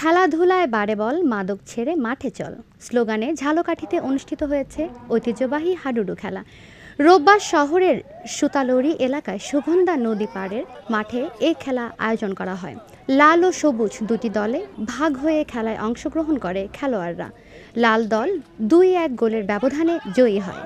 খেলাধুলায় বারে বল মাদক ছেড়ে মাঠে চল স্লোগানে ঝালকাঠিতে অনুষ্ঠিত হয়েছে ঐতিহ্যবাহী হাডুডু খেলা রোববার শহরের সুতালরি এলাকায় সুগন্ধা নদী পাড়ের মাঠে এ খেলা আয়োজন করা হয় লাল ও সবুজ দুটি দলে ভাগ হয়ে খেলায় অংশগ্রহণ করে খেলোয়াড়রা লাল দল দুই এক গোলের ব্যবধানে জয়ী হয়